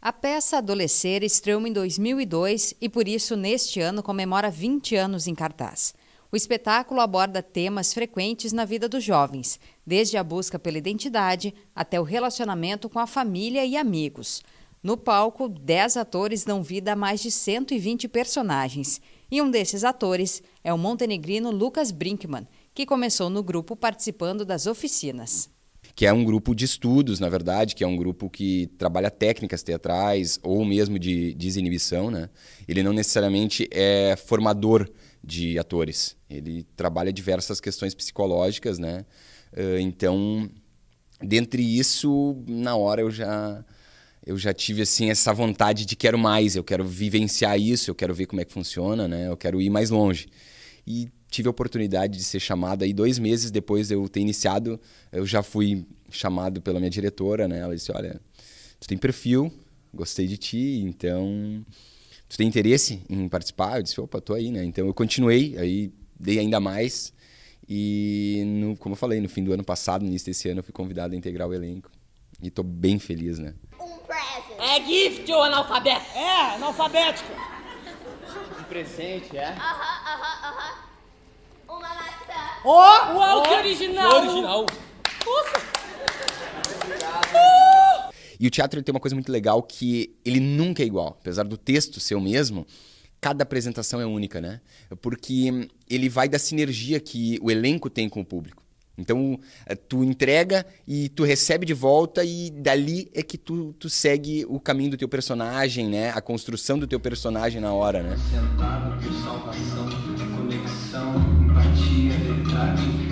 A peça Adolescer estreou em 2002 e, por isso, neste ano comemora 20 anos em cartaz. O espetáculo aborda temas frequentes na vida dos jovens, desde a busca pela identidade até o relacionamento com a família e amigos. No palco, 10 atores dão vida a mais de 120 personagens. E um desses atores é o montenegrino Lucas Brinkman, que começou no grupo participando das oficinas que é um grupo de estudos, na verdade, que é um grupo que trabalha técnicas teatrais ou mesmo de desinibição, né? Ele não necessariamente é formador de atores. Ele trabalha diversas questões psicológicas, né? Ah, então, dentre isso, na hora eu já eu já tive assim essa vontade de quero mais, eu quero vivenciar isso, eu quero ver como é que funciona, né? Eu quero ir mais longe e tive a oportunidade de ser chamado aí dois meses depois de eu ter iniciado, eu já fui chamado pela minha diretora, né? Ela disse, olha, tu tem perfil, gostei de ti, então tu tem interesse em participar? Eu disse, opa, tô aí, né? Então eu continuei, aí dei ainda mais e, no, como eu falei, no fim do ano passado, no início desse ano, eu fui convidado a integrar o elenco e tô bem feliz, né? Um É gift ou analfabeto? É, analfabético. Um presente, é? Aham. Uh -huh. Oh, Uau, oh, que original! Que original! Nossa! E o teatro tem uma coisa muito legal que ele nunca é igual. Apesar do texto ser o mesmo, cada apresentação é única, né? Porque ele vai da sinergia que o elenco tem com o público. Então, eh, tu entrega e tu recebe de volta e dali é que tu, tu segue o caminho do teu personagem, né? A construção do teu personagem na hora, né? Sentado por salvação. time.